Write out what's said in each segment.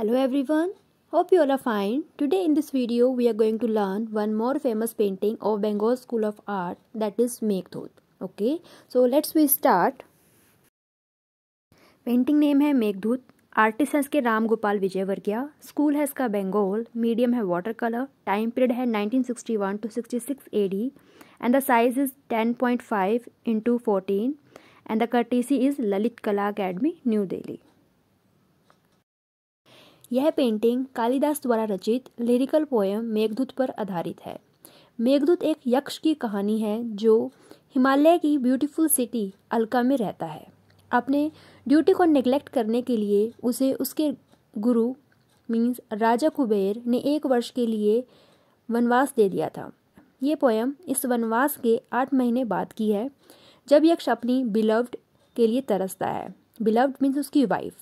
Hello everyone, hope you all are fine. Today in this video, we are going to learn one more famous painting of Bengal School of Art that is Meghdhoot. Okay, so let's we start. Painting name is Meghdhoot. Artist is Ram Gopal Vijayavargya. School is Bengal. Medium is watercolor. Time period is 1961 to 66 AD. And the size is 10.5 into 14. And the courtesy is Lalit Kala Academy, New Delhi. यह painting Kalidas द्वारा रचित lyrical poem Meghdoot पर आधारित है मेघदूत एक यक्ष की कहानी है जो हिमालय की ब्यूटीफुल सिटी अलका में रहता है अपने ड्यूटी को निगलेक्ट करने के लिए उसे उसके गुरु मीन्स राजा कुबेर ने एक वर्ष के लिए वनवास दे दिया था ये पोएम इस वनवास के आठ महीने बाद की है जब यक्ष अपनी बिलव्ड के लिए तरसता है बिलव्ड मीन्स उसकी वाइफ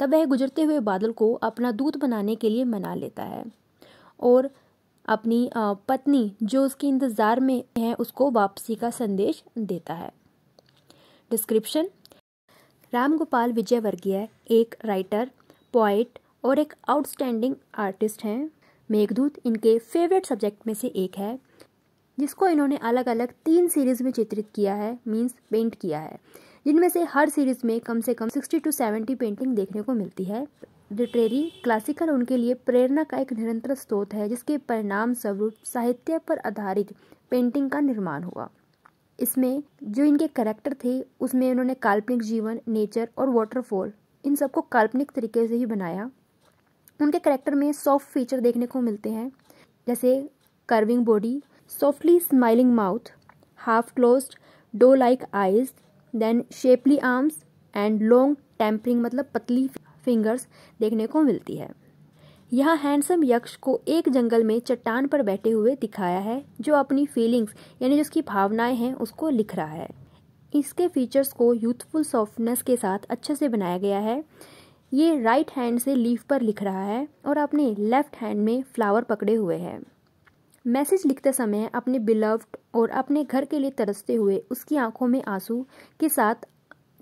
तब वह गुजरते हुए बादल को अपना दूत बनाने के लिए मना लेता है और अपनी पत्नी जो उसके इंतज़ार में है उसको वापसी का संदेश देता है डिस्क्रिप्शन राम गोपाल विजयवर्गीय एक राइटर पोइट और एक आउटस्टैंडिंग आर्टिस्ट हैं मेघदूत इनके फेवरेट सब्जेक्ट में से एक है जिसको इन्होंने अलग अलग तीन सीरीज़ में चित्रित किया है मीन्स पेंट किया है जिनमें से हर सीरीज में कम से कम 60 टू 70 पेंटिंग देखने को मिलती है लिटरेरी क्लासिकल उनके लिए प्रेरणा का एक निरंतर स्रोत है जिसके परिणाम स्वरूप साहित्य पर आधारित पेंटिंग का निर्माण हुआ इसमें जो इनके करेक्टर थे उसमें उन्होंने काल्पनिक जीवन नेचर और वाटरफॉल इन सबको काल्पनिक तरीके से ही बनाया उनके करेक्टर में सॉफ्ट फीचर देखने को मिलते हैं जैसे curving body softly smiling mouth half close doe like eyes then shapely arms and long tampering मतलब पतली फिंगर्स देखने को मिलती है यह हैंडसम यक्ष को एक जंगल में चट्टान पर बैठे हुए दिखाया है जो अपनी फीलिंग्स यानी जो उसकी भावनाएं हैं उसको लिख रहा है इसके फीचर्स को यूथफुल सॉफ्टनेस के साथ अच्छे से बनाया गया है ये राइट हैंड से लीफ पर लिख रहा है और अपने लेफ्ट हैंड में फ्लावर पकड़े हुए हैं मैसेज लिखते समय अपने बिलव्ड और अपने घर के लिए तरसते हुए उसकी आंखों में आंसू के साथ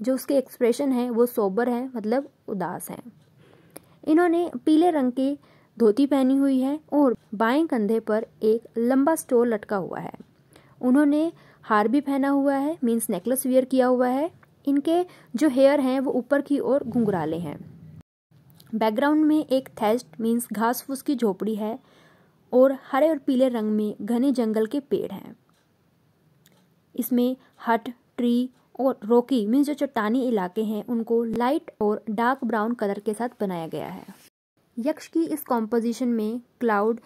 जो उसके एक्सप्रेशन है वो सोबर है मतलब उदास है इन्होंने पीले रंग की धोती पहनी हुई है और बाएं कंधे पर एक लंबा स्टोर लटका हुआ है उन्होंने हार भी पहना हुआ है मीन्स नेकलेस वियर किया हुआ है इनके जो हेयर हैं वो ऊपर की ओर घुंघराले हैं बैकग्राउंड में एक थेस्ट मीन्स घास फूस की झोपड़ी है और हरे और पीले रंग में घने जंगल के पेड़ हैं इसमें हट ट्री और रोकी मीन्स जो चट्टानी इलाके हैं उनको लाइट और डार्क ब्राउन कलर के साथ बनाया गया है यक्ष की इस कॉम्पोजिशन में क्लाउड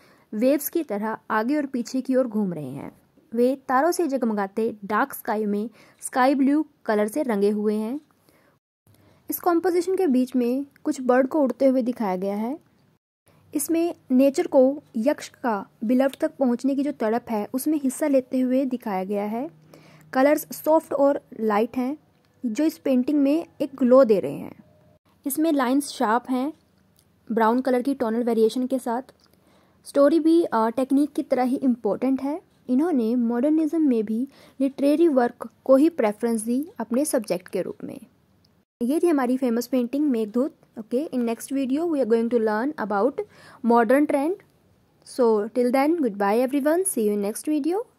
वेव्स की तरह आगे और पीछे की ओर घूम रहे हैं वे तारों से जगमगाते डार्क स्काई में स्काई ब्लू कलर से रंगे हुए हैं इस कॉम्पोजिशन के बीच में कुछ बर्ड को उड़ते हुए दिखाया गया है इसमें नेचर को यक्ष का बिलव तक पहुंचने की जो तड़प है उसमें हिस्सा लेते हुए दिखाया गया है कलर्स सॉफ्ट और लाइट हैं जो इस पेंटिंग में एक ग्लो दे रहे हैं इसमें लाइंस शार्प हैं ब्राउन कलर की टोनल वेरिएशन के साथ स्टोरी भी टेक्निक की तरह ही इम्पोर्टेंट है इन्होंने मॉडर्निज्म में भी लिटरेरी वर्क को ही प्रेफरेंस दी अपने सब्जेक्ट के रूप में ये थी हमारी famous painting Meghdoot okay in next video we are going to learn about modern trend so till then goodbye everyone see you in next video